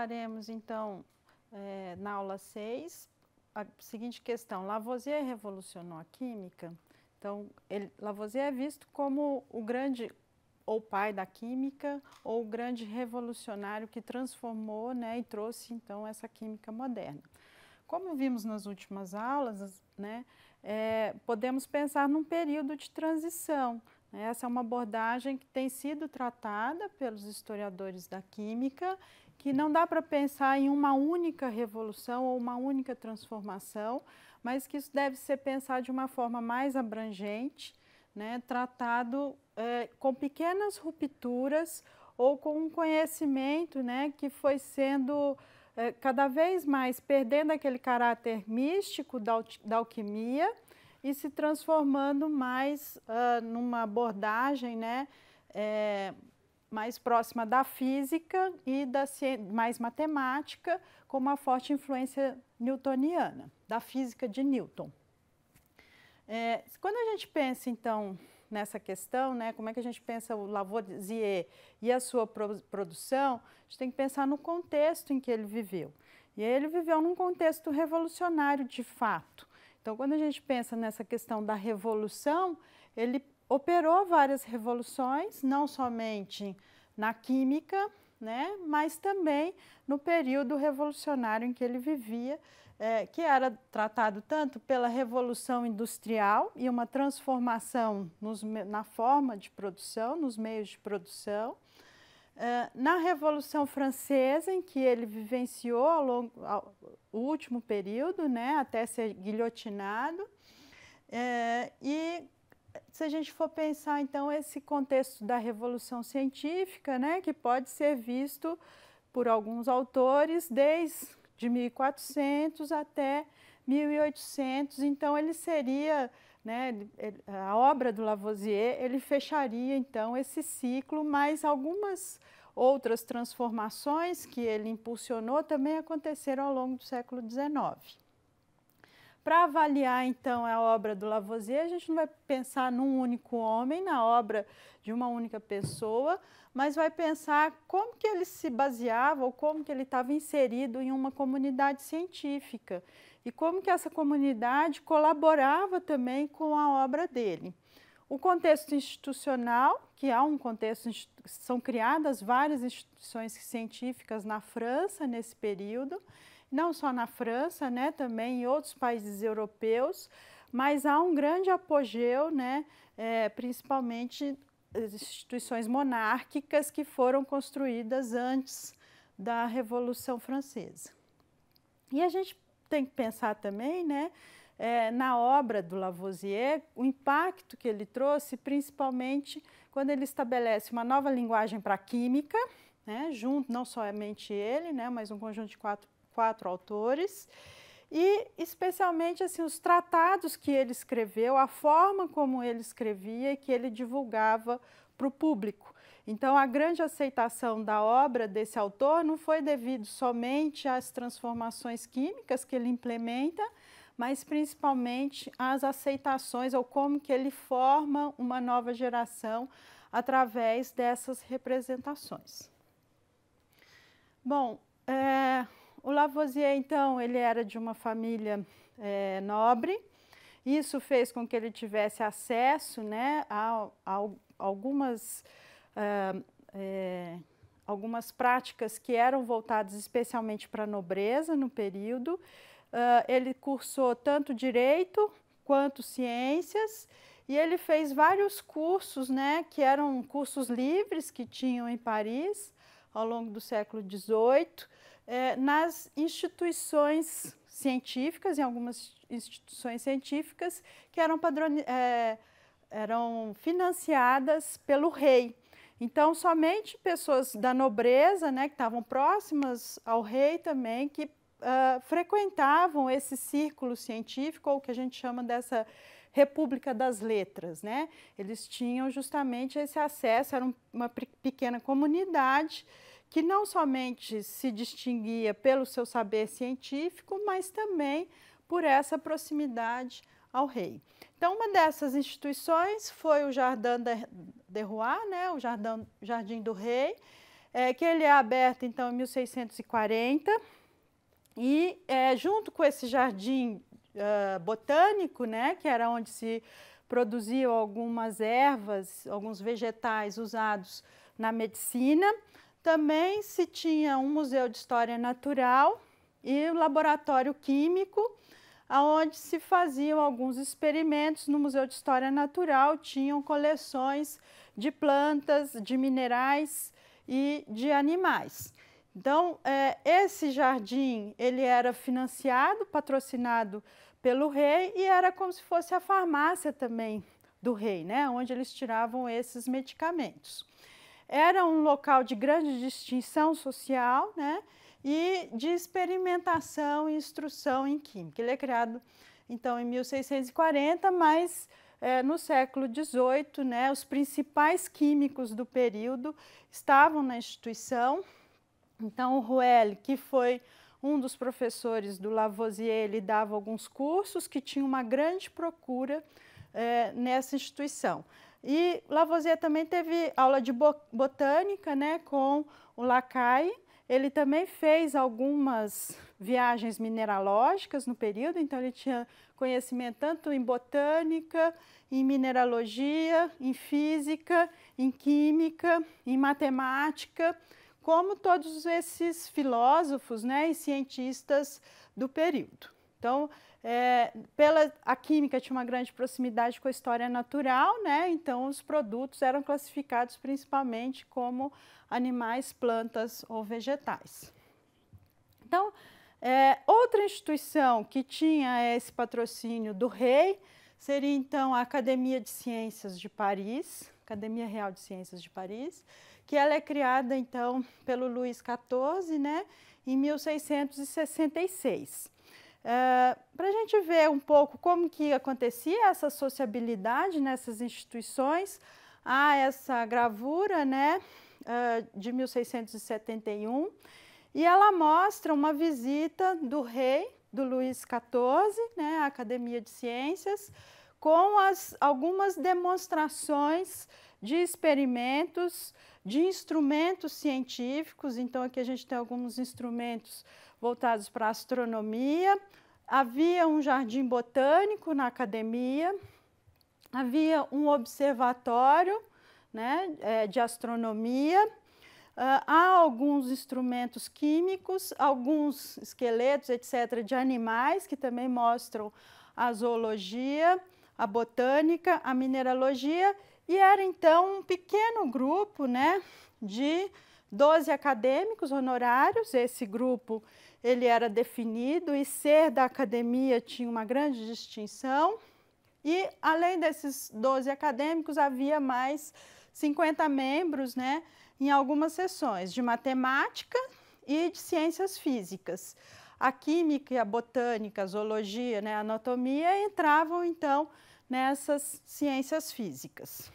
faremos então é, na aula 6 a seguinte questão: Lavoisier revolucionou a química? Então, ele, Lavoisier é visto como o grande ou pai da química ou o grande revolucionário que transformou né, e trouxe então essa química moderna. Como vimos nas últimas aulas, né, é, podemos pensar num período de transição né? Essa é uma abordagem que tem sido tratada pelos historiadores da química, que não dá para pensar em uma única revolução ou uma única transformação, mas que isso deve ser pensado de uma forma mais abrangente, né? tratado é, com pequenas rupturas ou com um conhecimento né, que foi sendo é, cada vez mais perdendo aquele caráter místico da, da alquimia e se transformando mais uh, numa abordagem né, é, mais próxima da física e da mais matemática, com uma forte influência newtoniana, da física de Newton. É, quando a gente pensa, então, nessa questão, né, como é que a gente pensa o Lavoisier e a sua pro produção, a gente tem que pensar no contexto em que ele viveu. E ele viveu num contexto revolucionário de fato. Então, quando a gente pensa nessa questão da revolução, ele operou várias revoluções, não somente na química, né, mas também no período revolucionário em que ele vivia, é, que era tratado tanto pela revolução industrial e uma transformação nos, na forma de produção, nos meios de produção, ah, na Revolução Francesa, em que ele vivenciou ao longo, ao, o último período, né, até ser guilhotinado, é, e se a gente for pensar, então, esse contexto da Revolução Científica, né, que pode ser visto por alguns autores desde 1400 até 1800, então ele seria, né, a obra do Lavoisier, ele fecharia, então, esse ciclo, mas algumas Outras transformações que ele impulsionou também aconteceram ao longo do século XIX. Para avaliar então a obra do Lavoisier, a gente não vai pensar num único homem, na obra de uma única pessoa, mas vai pensar como que ele se baseava ou como que ele estava inserido em uma comunidade científica e como que essa comunidade colaborava também com a obra dele o contexto institucional, que há um contexto, são criadas várias instituições científicas na França nesse período, não só na França, né, também em outros países europeus, mas há um grande apogeu, né, é, principalmente instituições monárquicas que foram construídas antes da Revolução Francesa. E a gente tem que pensar também, né, é, na obra do Lavoisier, o impacto que ele trouxe, principalmente quando ele estabelece uma nova linguagem para a química, né, junto, não somente ele, né, mas um conjunto de quatro, quatro autores, e especialmente assim os tratados que ele escreveu, a forma como ele escrevia e que ele divulgava para o público. Então, a grande aceitação da obra desse autor não foi devido somente às transformações químicas que ele implementa, mas principalmente as aceitações ou como que ele forma uma nova geração através dessas representações. Bom, é, o Lavoisier, então, ele era de uma família é, nobre, isso fez com que ele tivesse acesso né, a, a algumas, uh, é, algumas práticas que eram voltadas especialmente para a nobreza no período, Uh, ele cursou tanto direito quanto ciências e ele fez vários cursos, né, que eram cursos livres que tinham em Paris ao longo do século XVIII, eh, nas instituições científicas, em algumas instituições científicas que eram, eh, eram financiadas pelo rei. Então, somente pessoas da nobreza, né, que estavam próximas ao rei também, que uh, frequentavam esse círculo científico, ou o que a gente chama dessa República das Letras, né? Eles tinham justamente esse acesso, era uma pequena comunidade que não somente se distinguia pelo seu saber científico, mas também por essa proximidade ao rei. Então, uma dessas instituições foi o Jardim de Rouen, né? o Jardim, Jardim do Rei, é, que ele é aberto então em 1640 e é, junto com esse jardim uh, botânico, né, que era onde se produziam algumas ervas, alguns vegetais usados na medicina, também se tinha um museu de história natural e um laboratório químico, aonde se faziam alguns experimentos no Museu de História Natural, tinham coleções de plantas, de minerais e de animais. Então, é, esse jardim ele era financiado, patrocinado pelo rei e era como se fosse a farmácia também do rei, né? onde eles tiravam esses medicamentos. Era um local de grande distinção social né? e de experimentação e instrução em química. Ele é criado, então, em 1640, mas é, no século XVIII, né, os principais químicos do período estavam na instituição então, o Ruel, que foi um dos professores do Lavoisier, ele dava alguns cursos que tinha uma grande procura é, nessa instituição. E Lavoisier também teve aula de botânica né, com o Lacaille. Ele também fez algumas viagens mineralógicas no período, então ele tinha conhecimento tanto em botânica, em mineralogia, em física, em química, em matemática como todos esses filósofos né, e cientistas do período. Então, é, pela, a química tinha uma grande proximidade com a história natural, né? então os produtos eram classificados principalmente como animais, plantas ou vegetais. Então, é, outra instituição que tinha esse patrocínio do rei seria então a Academia de Ciências de Paris, Academia Real de Ciências de Paris, que ela é criada então pelo Luís XIV, né, em 1666. Uh, Para a gente ver um pouco como que acontecia essa sociabilidade nessas instituições, há essa gravura, né, uh, de 1671, e ela mostra uma visita do rei, do Luís XIV, né, à Academia de Ciências, com as, algumas demonstrações de experimentos de instrumentos científicos. Então, aqui a gente tem alguns instrumentos voltados para a astronomia. Havia um jardim botânico na academia, havia um observatório né, é, de astronomia. Ah, há alguns instrumentos químicos, alguns esqueletos, etc., de animais que também mostram a zoologia, a botânica, a mineralogia e era então um pequeno grupo, né, de 12 acadêmicos honorários. Esse grupo ele era definido e ser da academia tinha uma grande distinção. E além desses 12 acadêmicos, havia mais 50 membros, né, em algumas sessões de matemática e de ciências físicas. A química a botânica, a zoologia, né, a anatomia entravam então nessas ciências físicas.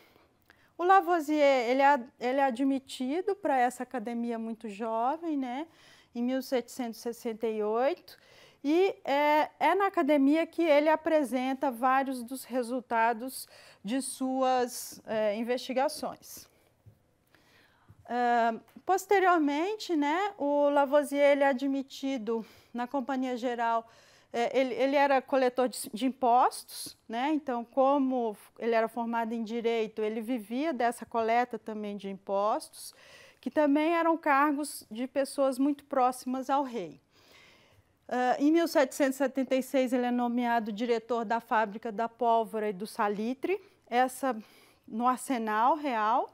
O Lavoisier, ele é, ele é admitido para essa academia muito jovem, né, em 1768, e é, é, na academia que ele apresenta vários dos resultados de suas é, investigações. Uh, posteriormente, né, o Lavoisier ele é admitido na Companhia Geral é, ele, ele, era coletor de, de, impostos, né? então, como ele era formado em direito, ele vivia dessa coleta também de impostos, que também eram cargos de pessoas muito próximas ao rei. Uh, em 1776, ele é nomeado diretor da fábrica da pólvora e do salitre, essa no arsenal real.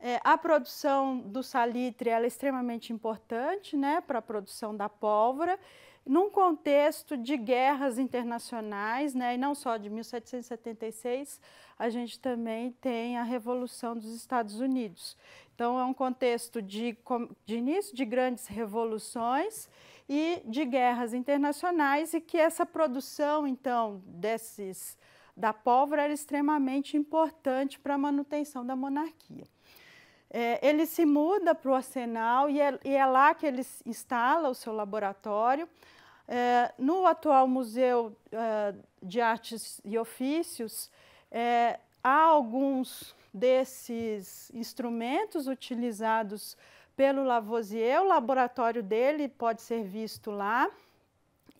É, a produção do salitre é extremamente importante né, para a produção da pólvora num contexto de guerras internacionais, né, e não só de 1776, a gente também tem a Revolução dos Estados Unidos. Então, é um contexto de, de início de grandes revoluções e de guerras internacionais, e que essa produção, então, desses da pólvora era extremamente importante para a manutenção da monarquia. É, ele se muda para o Arsenal e é, e é, lá que ele instala o seu laboratório. É, no atual Museu é, de Artes e Ofícios, é, há alguns desses instrumentos utilizados pelo Lavoisier. O laboratório dele pode ser visto lá.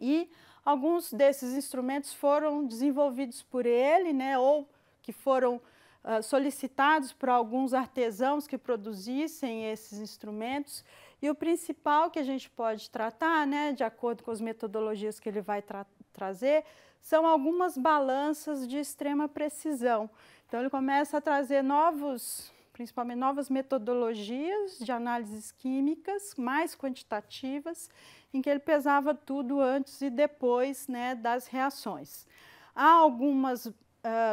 E alguns desses instrumentos foram desenvolvidos por ele, né, ou que foram ah, solicitados por alguns artesãos que produzissem esses instrumentos. E o principal que a gente pode tratar, né, de acordo com as metodologias que ele vai tra trazer, são algumas balanças de extrema precisão. Então, ele começa a trazer novos, principalmente novas metodologias de análises químicas mais quantitativas, em que ele pesava tudo antes e depois né, das reações. Há algumas, uh,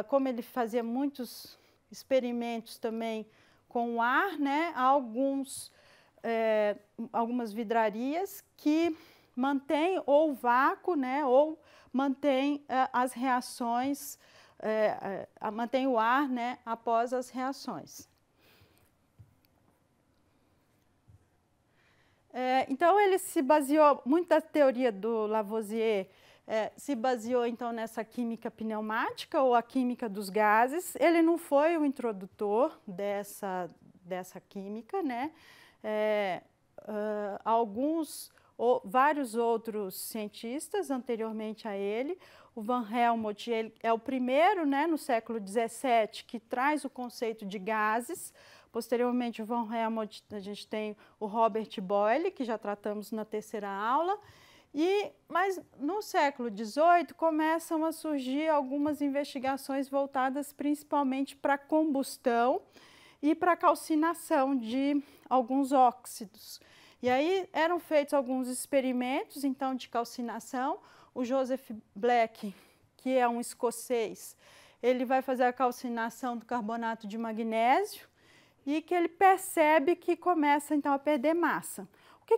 como ele fazia muitos experimentos também com o ar, né? alguns, é, algumas vidrarias que mantêm ou vácuo, né? Ou mantém eh, as reações, é, eh, mantém o ar, né? Após as reações. então ele se baseou muito da teoria do Lavoisier é, se baseou então nessa química pneumática ou a química dos gases. Ele não foi o introdutor dessa, dessa química, né? É, uh, alguns ou, vários outros cientistas anteriormente a ele. O Van Helmont ele é o primeiro, né, no século 17, que traz o conceito de gases. Posteriormente, o Van Helmont, a gente tem o Robert Boyle, que já tratamos na terceira aula. E, mas no século XVIII começam a surgir algumas investigações voltadas principalmente para combustão e para calcinação de alguns óxidos. E aí eram feitos alguns experimentos então de calcinação. O Joseph Black, que é um escocês, ele vai fazer a calcinação do carbonato de magnésio e que ele percebe que começa então a perder massa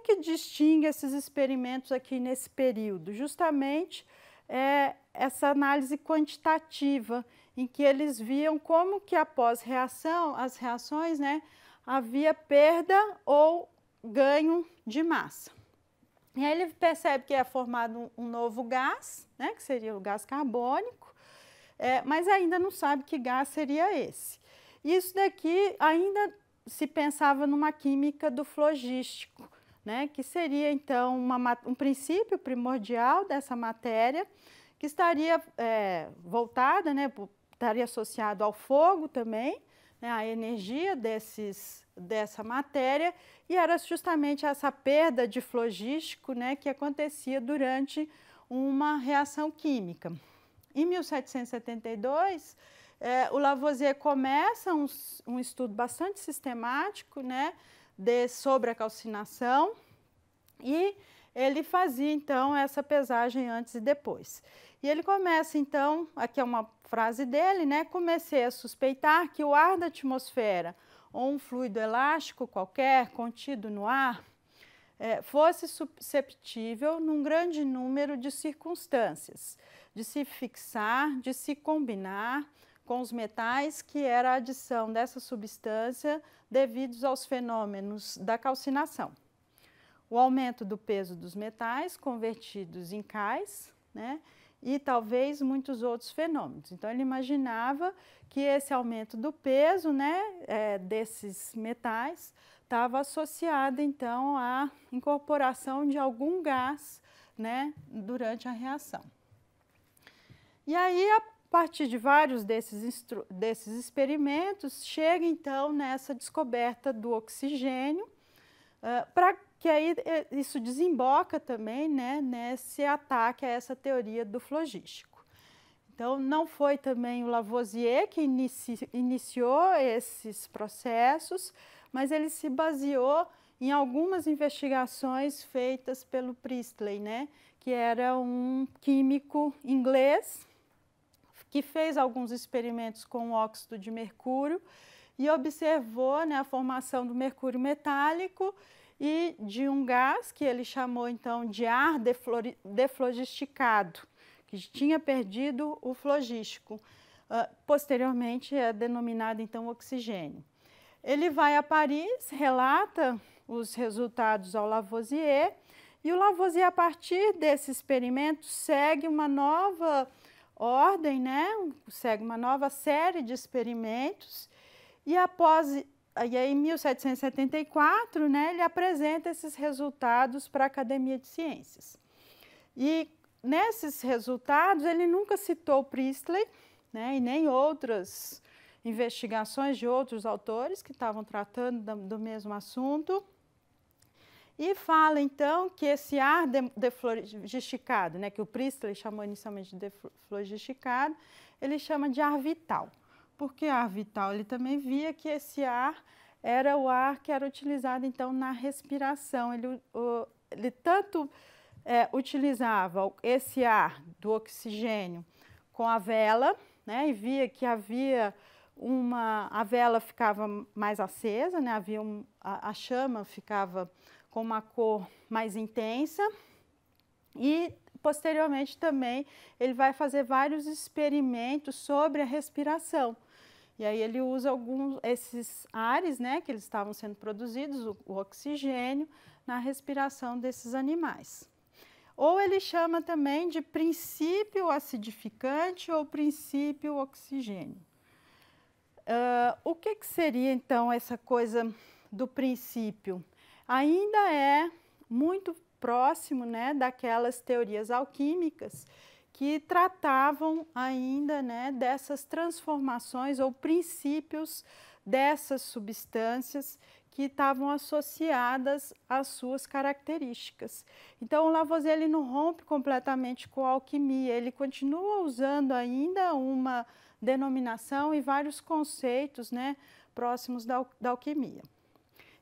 que, que distingue esses experimentos aqui nesse período? Justamente é, essa análise quantitativa, em que eles viam como que após reação, as reações, né, havia perda ou ganho de massa. E aí ele percebe que é formado um novo gás, né, que seria o gás carbônico, é, mas ainda não sabe que gás seria esse. Isso daqui ainda se pensava numa química do flogístico, né, que seria então uma, um princípio primordial dessa matéria, que estaria é, voltada, né, estaria associado ao fogo também, né, à energia desses, dessa matéria, e era justamente essa perda de flogístico né, que acontecia durante uma reação química. Em 1772, é, o Lavoisier começa um, um estudo bastante sistemático, né, de sobrecalcinação e ele fazia então essa pesagem antes e depois. E ele começa então, aqui é uma frase dele, né? Comecei a suspeitar que o ar da atmosfera ou um fluido elástico qualquer contido no ar é, fosse susceptível num grande número de circunstâncias, de se fixar, de se combinar, com os metais, que era a adição dessa substância devidos aos fenômenos da calcinação. O aumento do peso dos metais convertidos em cais, né? E talvez muitos outros fenômenos. Então, ele imaginava que esse aumento do peso né, é, desses metais estava associado, então, à incorporação de algum gás né, durante a reação. E aí, a partir de vários desses, desses experimentos, chega então nessa descoberta do oxigênio, uh, para que aí eh, isso desemboca também né, nesse ataque a essa teoria do flogístico. Então, não foi também o Lavoisier que inici iniciou esses processos, mas ele se baseou em algumas investigações feitas pelo Priestley, né, que era um químico inglês que fez alguns experimentos com óxido de mercúrio e observou né, a formação do mercúrio metálico e de um gás que ele chamou então de ar deflogisticado, que tinha perdido o flogístico. Uh, posteriormente é denominado então oxigênio. Ele vai a Paris, relata os resultados ao Lavoisier e o Lavoisier, a partir desse experimento, segue uma nova ordem, né? segue uma nova série de experimentos e após e aí, em 1774, né, ele apresenta esses resultados para a Academia de Ciências. E nesses resultados, ele nunca citou Priestley né, e nem outras investigações de outros autores que estavam tratando do mesmo assunto. E fala então que esse ar deflogisticado, né, que o Priestley chamou inicialmente de deflogisticado, ele chama de ar vital, porque ar vital ele também via que esse ar era o ar que era utilizado então na respiração. Ele, o, ele tanto é, utilizava esse ar do oxigênio com a vela, né, e via que havia uma a vela ficava mais acesa, né, havia um, a, a chama ficava com uma cor mais intensa e posteriormente também ele vai fazer vários experimentos sobre a respiração. E aí ele usa alguns esses ares, né, que eles estavam sendo produzidos, o, o oxigênio na respiração desses animais. Ou ele chama também de princípio acidificante ou princípio oxigênio. Uh, o que, que seria então essa coisa do princípio? ainda é muito próximo né, daquelas teorias alquímicas que tratavam ainda né, dessas transformações ou princípios dessas substâncias que estavam associadas às suas características. Então, o Lavoisier ele não rompe completamente com a alquimia, ele continua usando ainda uma denominação e vários conceitos né, próximos da, da alquimia.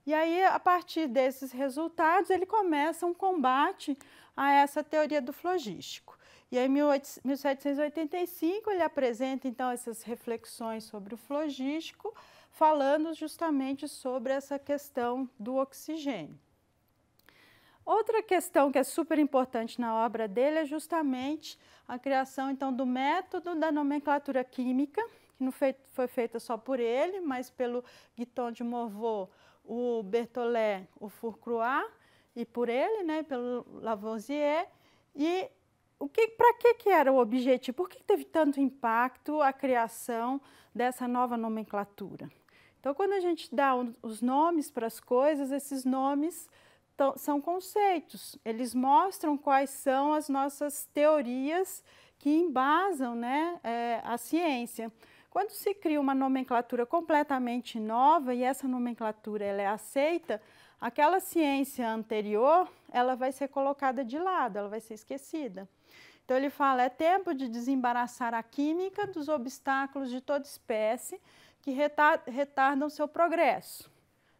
E aí, a partir desses resultados, ele começa um combate a essa teoria do flogístico. E aí, em 1785, ele apresenta então essas reflexões sobre o flogístico, falando justamente sobre essa questão do oxigênio. Outra questão que é super importante na obra dele é justamente a criação então do método da nomenclatura química, que não foi feita só por ele, mas pelo Guiton de Morveau, o Bertollet, o Fourcroy, e por ele, né, pelo Lavoisier, e o que, para que, que era o objetivo? Por que teve tanto impacto a criação dessa nova nomenclatura? Então, quando a gente dá os nomes para as coisas, esses nomes são conceitos. Eles mostram quais são as nossas teorias que embasam né, é, a ciência. Quando se cria uma nomenclatura completamente nova e essa nomenclatura ela é aceita, aquela ciência anterior ela vai ser colocada de lado, ela vai ser esquecida. Então ele fala: é tempo de desembaraçar a química dos obstáculos de toda espécie que retardam seu progresso,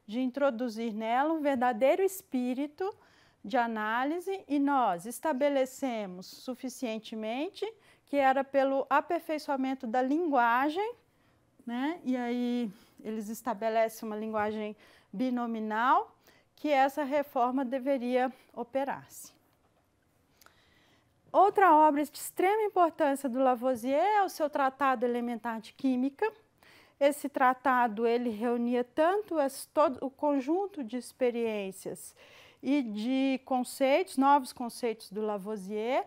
de introduzir nela um verdadeiro espírito de análise e nós estabelecemos suficientemente que era pelo aperfeiçoamento da linguagem, né? E aí eles estabelecem uma linguagem binominal que essa reforma deveria operar-se. Outra obra de extrema importância do Lavoisier é o seu Tratado Elementar de Química. Esse tratado ele reunia tanto as, todo, o conjunto de experiências e de conceitos, novos conceitos do Lavoisier,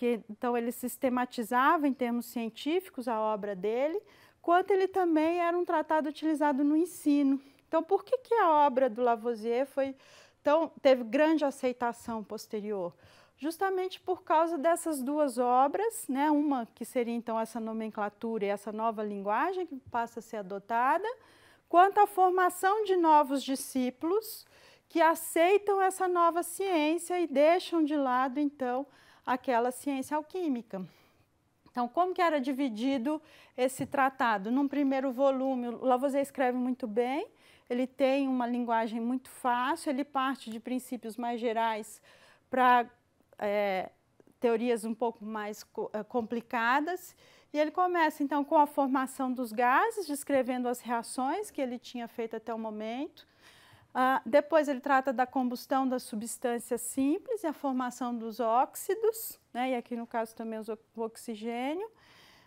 que então ele sistematizava em termos científicos a obra dele, quanto ele também era um tratado utilizado no ensino. Então, por que, que a obra do Lavoisier foi tão, teve grande aceitação posterior? justamente por causa dessas duas obras, né? uma que seria então essa nomenclatura e essa nova linguagem que passa a ser adotada, quanto à formação de novos discípulos que aceitam essa nova ciência e deixam de lado então aquela ciência alquímica. Então, como que era dividido esse tratado? Num primeiro volume, o Lavoisier escreve muito bem, ele tem uma linguagem muito fácil, ele parte de princípios mais gerais para é, teorias um pouco mais é, complicadas. E ele começa então com a formação dos gases, descrevendo as reações que ele tinha feito até o momento. Ah, depois ele trata da combustão das substâncias simples e a formação dos óxidos, né, e aqui no caso também o oxigênio,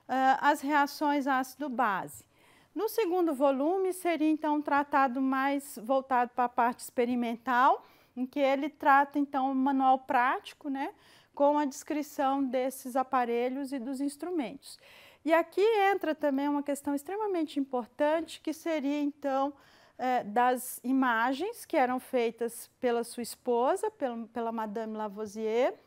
ah, as reações ácido-base. No segundo volume seria então um tratado mais voltado para a parte experimental, em que ele trata então um manual prático, né, com a descrição desses aparelhos e dos instrumentos. E aqui entra também uma questão extremamente importante, que seria então é, das imagens que eram feitas pela sua esposa, pela, pela Madame Lavoisier,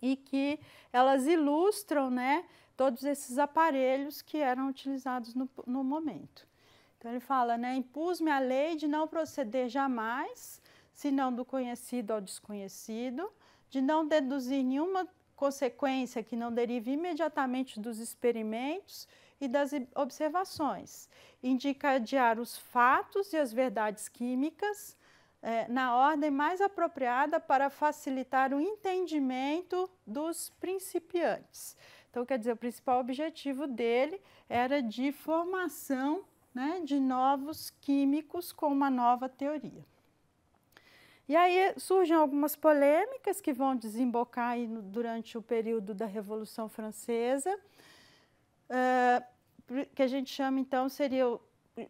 e que elas ilustram né, todos esses aparelhos que eram utilizados no, no momento. Então ele fala, né, impus-me a lei de não proceder jamais, senão do conhecido ao desconhecido, de não deduzir nenhuma consequência que não derive imediatamente dos experimentos e das observações. Indica adiar os fatos e as verdades químicas é, na ordem mais apropriada para facilitar o entendimento dos principiantes. Então, quer dizer, o principal objetivo dele era de formação né, de novos químicos com uma nova teoria. E aí surgem algumas polêmicas que vão desembocar durante o período da Revolução Francesa uh, que a gente chama então seria o,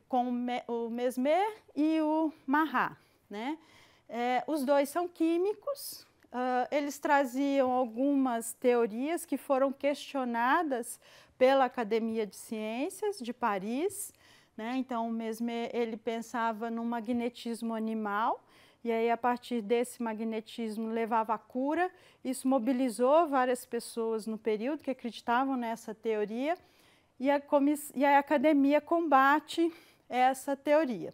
com o, me, o mesmer e o marra, né? É, os dois são químicos. Uh, eles traziam algumas teorias que foram questionadas pela Academia de Ciências de Paris. Né? Então, o Mesmer ele pensava no magnetismo animal e aí a partir desse magnetismo levava a cura. Isso mobilizou várias pessoas no período que acreditavam nessa teoria e a, e a academia combate essa teoria.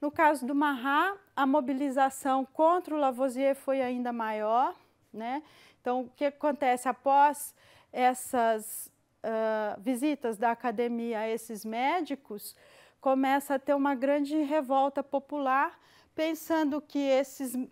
No caso do Marat, a mobilização contra o Lavoisier foi ainda maior. Né? Então, o que acontece após essas uh, visitas da academia a esses médicos? Começa a ter uma grande revolta popular, pensando que esses uh,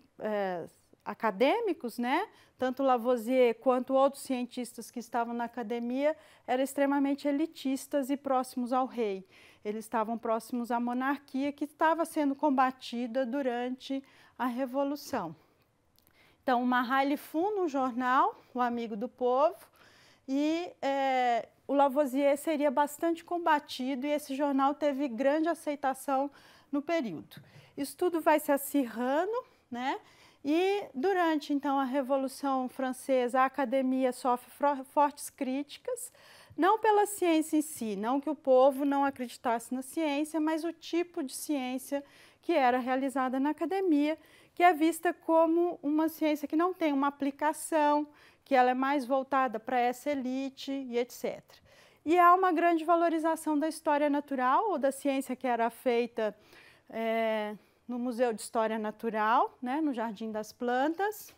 acadêmicos, né? tanto Lavoisier quanto outros cientistas que estavam na academia, eram extremamente elitistas e próximos ao rei. Eles estavam próximos à monarquia que estava sendo combatida durante a Revolução. Então, Mahaly funda um jornal, o amigo do povo, e é, o Lavoisier seria bastante combatido e esse jornal teve grande aceitação no período. Isso tudo vai se acirrando, né? E durante então a Revolução Francesa, a academia sofre fortes críticas, não pela ciência em si, não que o povo não acreditasse na ciência, mas o tipo de ciência que era realizada na academia, que é vista como uma ciência que não tem uma aplicação, que ela é mais voltada para essa elite e etc. E há uma grande valorização da história natural ou da ciência que era feita é, no Museu de História Natural, né, no Jardim das Plantas.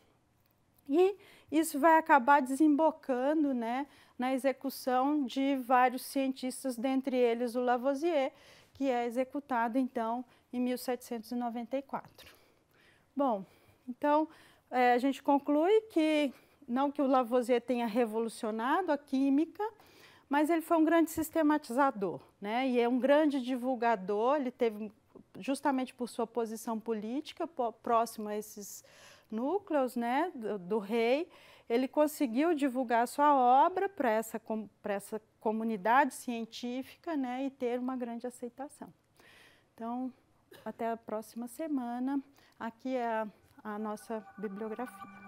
E isso vai acabar desembocando né, na execução de vários cientistas, dentre eles o Lavoisier, que é executado então em 1794. Bom, então é, a gente conclui que não que o Lavoisier tenha revolucionado a química, mas ele foi um grande sistematizador, né? E é um grande divulgador. Ele teve justamente por sua posição política próxima a esses núcleos né, do, do rei, ele conseguiu divulgar sua obra para essa, pra essa comunidade científica né, e ter uma grande aceitação. Então, até a próxima semana. Aqui é a, a nossa bibliografia.